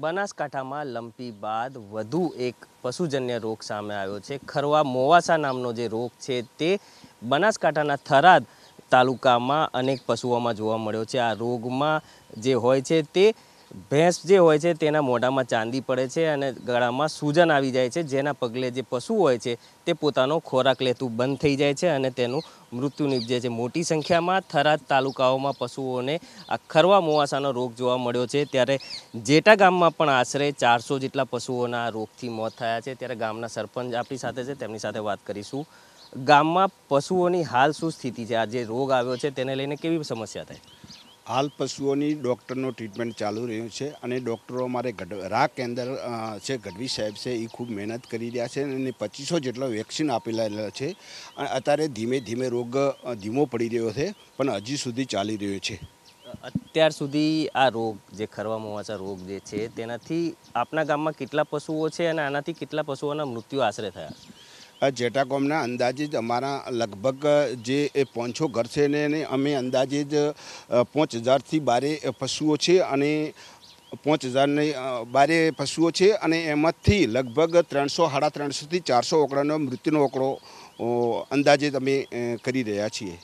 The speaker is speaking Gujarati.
બનાસકાંઠામાં લંપી બાદ વધુ એક પશુજન્ય રોગ સામે આવ્યો છે ખરવા મોવાસા નામનો જે રોગ છે તે બનાસકાંઠાના થરાદ તાલુકામાં અનેક પશુઓમાં જોવા મળ્યો છે આ રોગમાં જે હોય છે તે ભેંસ જે હોય છે તેના મોઢામાં ચાંદી પડે છે અને ગળામાં સૂજન આવી જાય છે જેના પગલે જે પશુ હોય છે તે પોતાનો ખોરાક લેતું બંધ થઈ જાય છે અને તેનું મૃત્યુ નીપજે છે મોટી સંખ્યામાં થરાદ તાલુકાઓમાં પશુઓને આ ખરવા મોવાસાનો રોગ જોવા મળ્યો છે ત્યારે જેટા ગામમાં પણ આશરે ચારસો જેટલા પશુઓના રોગથી મોત થયા છે ત્યારે ગામના સરપંચ આપણી સાથે છે તેમની સાથે વાત કરીશું ગામમાં પશુઓની હાલ શું સ્થિતિ છે આ જે રોગ આવ્યો છે તેને લઈને કેવી સમસ્યા થાય હાલ પશુઓની ડૉક્ટરનો ટ્રીટમેન્ટ ચાલુ રહ્યું છે અને ડૉક્ટરો અમારે ગઢ રા કેન્દ્ર છે ગઢવી સાહેબ છે એ ખૂબ મહેનત કરી રહ્યા છે અને પચીસો જેટલા વેક્સિન આપેલા છે અને અત્યારે ધીમે ધીમે રોગ ધીમો પડી રહ્યો છે પણ હજી સુધી ચાલી રહ્યો છે અત્યાર સુધી આ રોગ જે ખરવા મોવાચા રોગ જે છે તેનાથી આપના ગામમાં કેટલા પશુઓ છે અને આનાથી કેટલા પશુઓના મૃત્યુ આશરે થયા જેટાકોમના અંદાજિત અમારા લગભગ જે એ પાંચસો ઘર છે ને અમે અંદાજિત પાંચ હજારથી બારે પશુઓ છે અને પાંચ હજારની બારે પશુઓ છે અને એમાંથી લગભગ ત્રણસો સાડા ત્રણસોથી ચારસો ઓકડાનો મૃત્યુનો ઓકડો અંદાજિત અમે કરી રહ્યા છીએ